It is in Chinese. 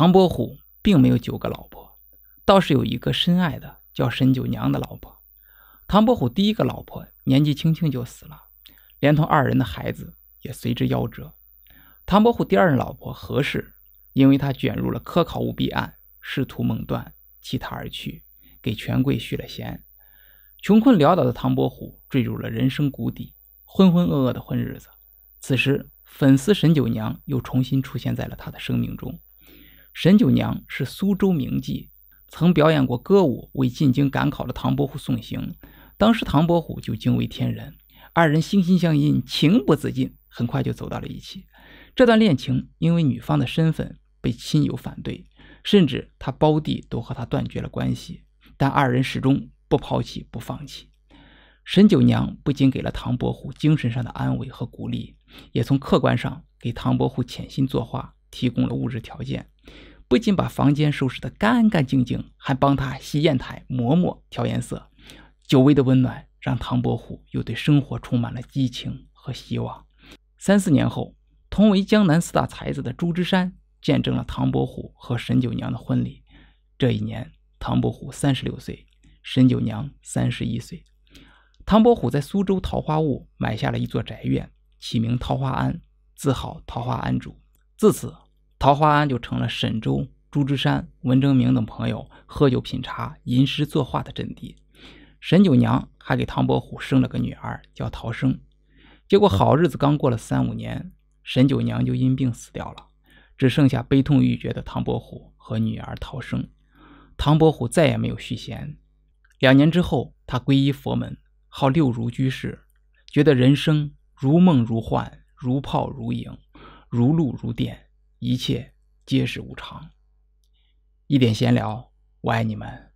唐伯虎并没有九个老婆，倒是有一个深爱的叫沈九娘的老婆。唐伯虎第一个老婆年纪轻轻就死了，连同二人的孩子也随之夭折。唐伯虎第二任老婆何氏，因为他卷入了科考舞弊案，仕途蒙断，弃他而去，给权贵续了弦。穷困潦倒的唐伯虎坠入了人生谷底，浑浑噩噩的混日子。此时，粉丝沈九娘又重新出现在了他的生命中。沈九娘是苏州名妓，曾表演过歌舞为进京赶考的唐伯虎送行。当时唐伯虎就惊为天人，二人心心相印，情不自禁，很快就走到了一起。这段恋情因为女方的身份被亲友反对，甚至他胞弟都和他断绝了关系。但二人始终不抛弃不放弃。沈九娘不仅给了唐伯虎精神上的安慰和鼓励，也从客观上给唐伯虎潜心作画提供了物质条件。不仅把房间收拾得干干净净，还帮他洗砚台、磨墨、调颜色。久违的温暖让唐伯虎又对生活充满了激情和希望。三四年后，同为江南四大才子的朱之山见证了唐伯虎和沈九娘的婚礼。这一年，唐伯虎三十六岁，沈九娘三十一岁。唐伯虎在苏州桃花坞买下了一座宅院，起名桃花庵，自号桃花庵主。自此。桃花庵就成了沈周、朱之山、文征明等朋友喝酒品茶、吟诗作画的阵地。沈九娘还给唐伯虎生了个女儿，叫陶生。结果好日子刚过了三五年，沈九娘就因病死掉了，只剩下悲痛欲绝的唐伯虎和女儿陶生。唐伯虎再也没有续弦。两年之后，他皈依佛门，号六如居士，觉得人生如梦如幻，如泡如影，如露如电。一切皆是无常。一点闲聊，我爱你们。